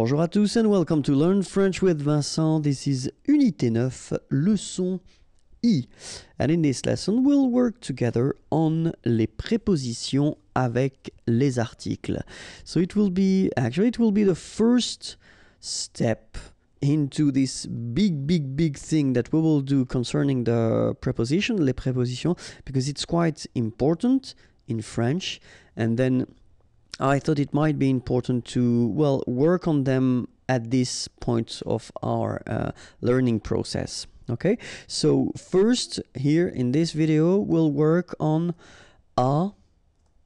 Bonjour à tous and welcome to Learn French with Vincent. This is Unité 9, leçon I. And in this lesson, we'll work together on les prépositions avec les articles. So it will be, actually, it will be the first step into this big, big, big thing that we will do concerning the preposition, les prépositions, because it's quite important in French. And then I thought it might be important to, well, work on them at this point of our uh, learning process. Okay, so first here in this video, we'll work on a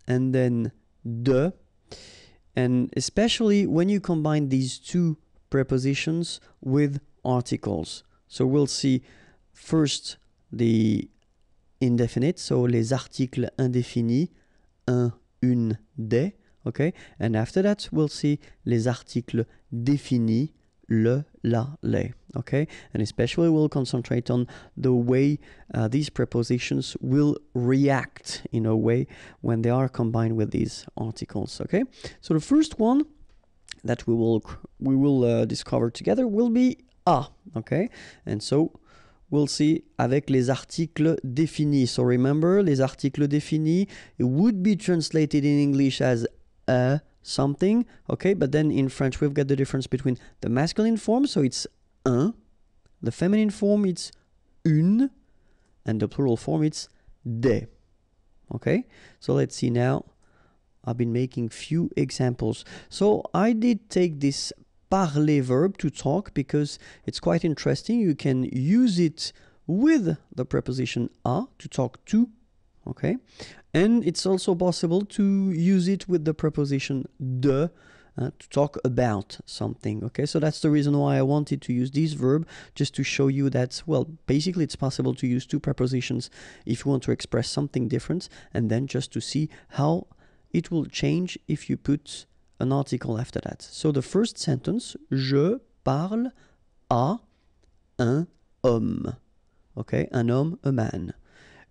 and then de. And especially when you combine these two prepositions with articles. So we'll see first the indefinite, so les articles indéfinis, un, une, des. Okay? And after that, we'll see les articles définis, le, la, les. Okay? And especially we'll concentrate on the way uh, these prepositions will react in a way when they are combined with these articles. Okay? So the first one that we will we will uh, discover together will be a. Okay? And so we'll see avec les articles définis. So remember, les articles définis would be translated in English as a something, okay? But then in French, we've got the difference between the masculine form, so it's un, the feminine form, it's une, and the plural form, it's des, okay? So let's see now. I've been making few examples. So I did take this parler verb to talk because it's quite interesting. You can use it with the preposition a to talk to, okay? And it's also possible to use it with the preposition de uh, to talk about something. Okay, so that's the reason why I wanted to use this verb just to show you that, well, basically it's possible to use two prepositions if you want to express something different and then just to see how it will change if you put an article after that. So the first sentence, je parle à un homme. Okay, un homme, a man.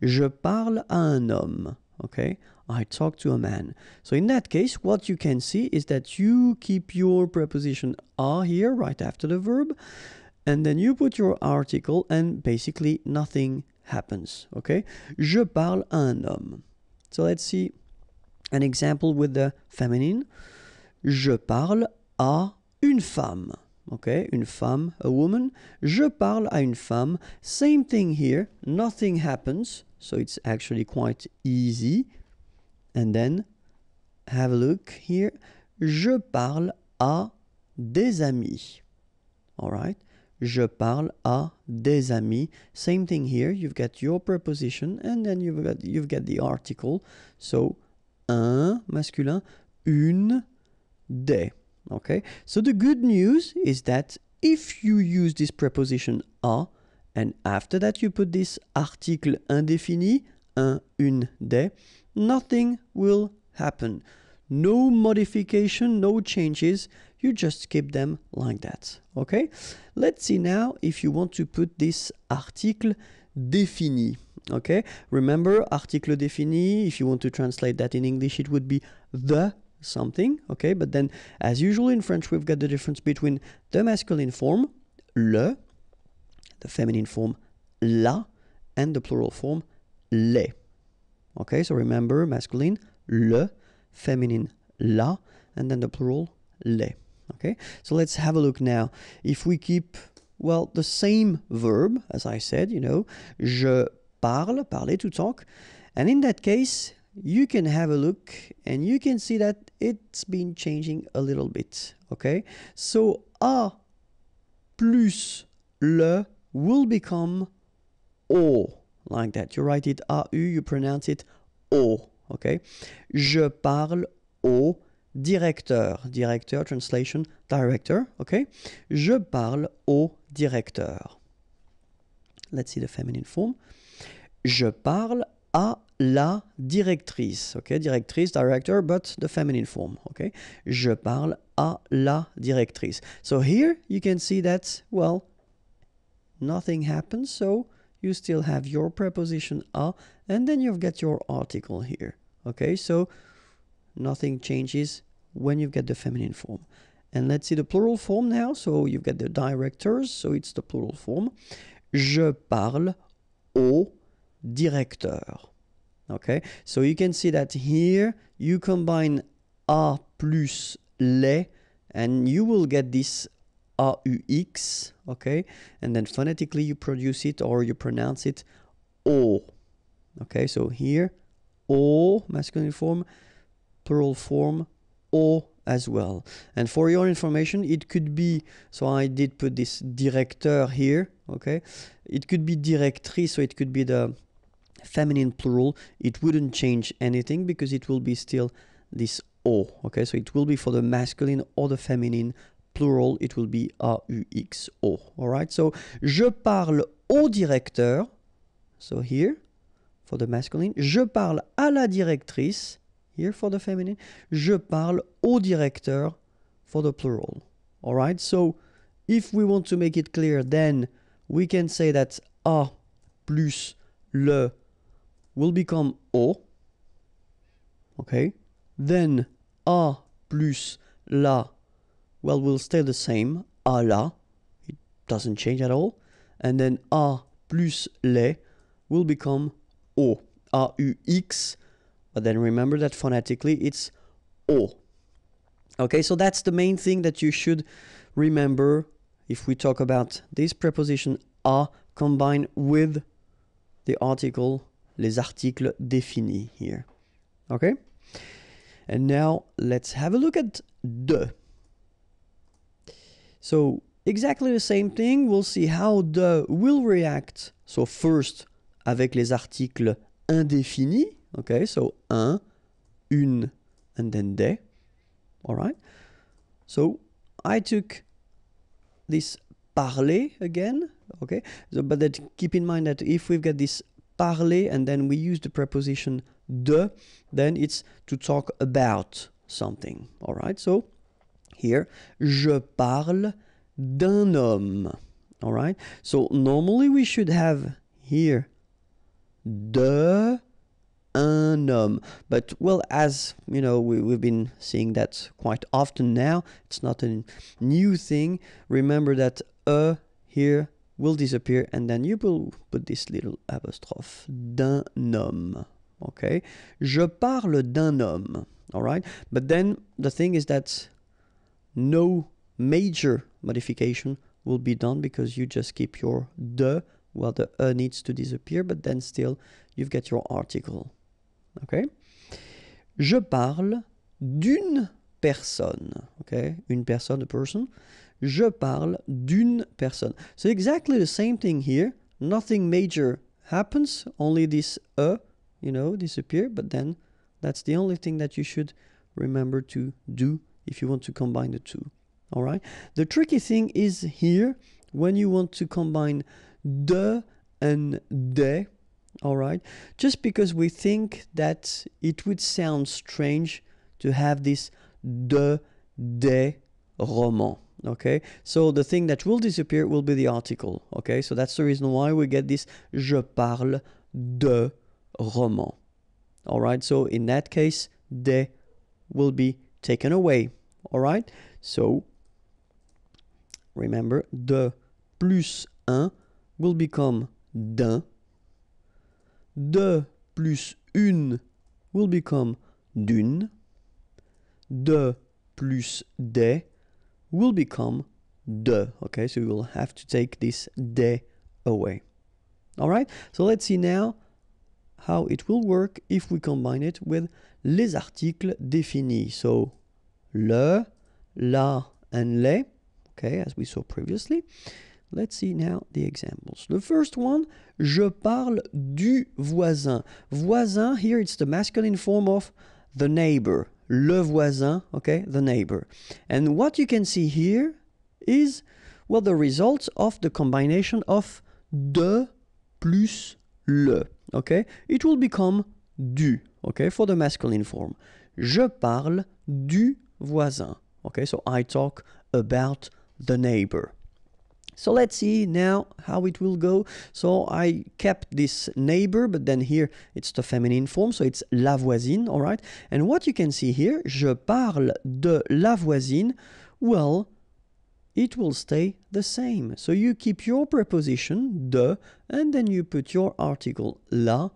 Je parle à un homme okay i talked to a man so in that case what you can see is that you keep your preposition are here right after the verb and then you put your article and basically nothing happens okay je parle à un homme so let's see an example with the feminine je parle à une femme okay, une femme, a woman. Je parle à une femme. Same thing here, nothing happens, so it's actually quite easy. And then have a look here. Je parle à des amis. All right. Je parle à des amis. Same thing here. You've got your preposition and then you've got you've got the article. So un masculin, une, des. Okay, so the good news is that if you use this preposition a and after that you put this article indéfini, un, une, des, nothing will happen. No modification, no changes, you just keep them like that. Okay, let's see now if you want to put this article défini. Okay, remember article défini, if you want to translate that in English, it would be the something, okay? But then, as usual in French, we've got the difference between the masculine form, le, the feminine form, la, and the plural form, les. Okay, so remember masculine, le, feminine, la, and then the plural, les. Okay, so let's have a look now. If we keep, well, the same verb, as I said, you know, je parle, parler, to talk, and in that case, you can have a look and you can see that it's been changing a little bit okay so a plus le will become o like that you write it au you pronounce it o okay je parle au directeur directeur translation director okay je parle au directeur let's see the feminine form je parle à la directrice, ok, directrice, director, but the feminine form, ok. Je parle à la directrice. So here you can see that, well, nothing happens, so you still have your preposition a, and then you've got your article here, okay. So nothing changes when you've got the feminine form. And let's see the plural form now. So you've got the directors, so it's the plural form. Je parle au directeur. Okay, so you can see that here you combine A plus les and you will get this AUX, okay? And then phonetically you produce it or you pronounce it O. Okay, so here O, masculine form, plural form, O as well. And for your information, it could be, so I did put this directeur here, okay? It could be directrice, so it could be the feminine plural, it wouldn't change anything because it will be still this O. Okay, so it will be for the masculine or the feminine plural, it will be A-U-X-O. All right, so je parle au directeur. So here for the masculine. Je parle à la directrice. Here for the feminine. Je parle au directeur for the plural. All right, so if we want to make it clear, then we can say that A plus le will become O. Okay? Then A plus La, well, will stay the same. A la, it doesn't change at all. And then A plus Le will become O. A-U-X. But then remember that phonetically it's O. Okay, so that's the main thing that you should remember if we talk about this preposition a combined with the article les articles définis here. Okay? And now let's have a look at the. So exactly the same thing, we'll see how the will react. So first, avec les articles indéfinis, okay, so un, une, and then des, all right? So I took this parler again, okay? So, but that keep in mind that if we've got this parler and then we use the preposition de, then it's to talk about something. All right, so here, je parle d'un homme. All right, so normally we should have here de un homme. But well, as you know, we, we've been seeing that quite often now. It's not a new thing. Remember that a here will disappear and then you will put this little apostrophe d'un homme okay je parle d'un homme all right but then the thing is that no major modification will be done because you just keep your de well the uh needs to disappear but then still you've got your article okay je parle d'une personne okay une personne a person je parle d'une personne. So exactly the same thing here. Nothing major happens, only this e, you know, disappear, but then that's the only thing that you should remember to do if you want to combine the two. All right. The tricky thing is here when you want to combine de and de. All right. Just because we think that it would sound strange to have this de, de roman okay so the thing that will disappear will be the article okay so that's the reason why we get this je parle de roman all right so in that case de will be taken away all right so remember de plus un will become d'un de plus une will become d'une de plus des will become de. Okay, so you will have to take this de away. All right, so let's see now how it will work if we combine it with les articles définis. So le, la, and les, okay, as we saw previously. Let's see now the examples. The first one, je parle du voisin. Voisin, here it's the masculine form of the neighbor le voisin, okay, the neighbor. And what you can see here is, well, the results of the combination of de plus le, okay? It will become du, okay, for the masculine form. Je parle du voisin, okay? So I talk about the neighbor. So let's see now how it will go. So I kept this neighbor, but then here it's the feminine form, so it's la voisine, all right? And what you can see here, je parle de la voisine, well, it will stay the same. So you keep your preposition, de, and then you put your article, la,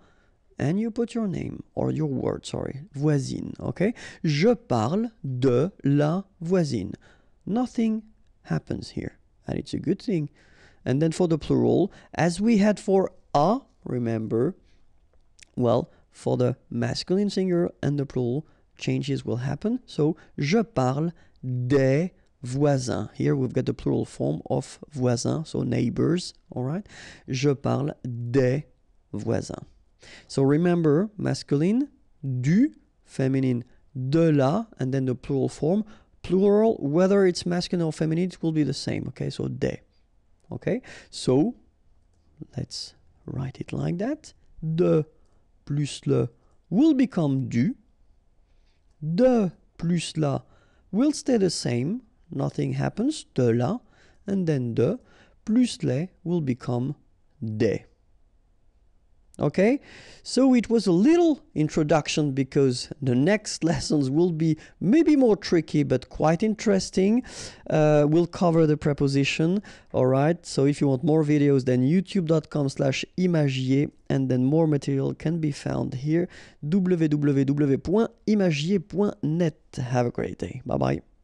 and you put your name or your word, sorry, voisine, okay? Je parle de la voisine. Nothing happens here and it's a good thing. And then for the plural, as we had for a, remember, well, for the masculine singular and the plural, changes will happen. So, je parle des voisins. Here we've got the plural form of voisins, so neighbors, all right? Je parle des voisins. So remember, masculine, du, feminine, de la, and then the plural form plural, whether it's masculine or feminine, it will be the same. Okay, so de. Okay, so let's write it like that. De plus le will become du. De plus la will stay the same. Nothing happens. De la. And then de plus les will become des. Okay, so it was a little introduction because the next lessons will be maybe more tricky but quite interesting. Uh, we'll cover the preposition, all right? So if you want more videos, then youtube.com slash imagier and then more material can be found here, www.imagier.net. Have a great day. Bye-bye.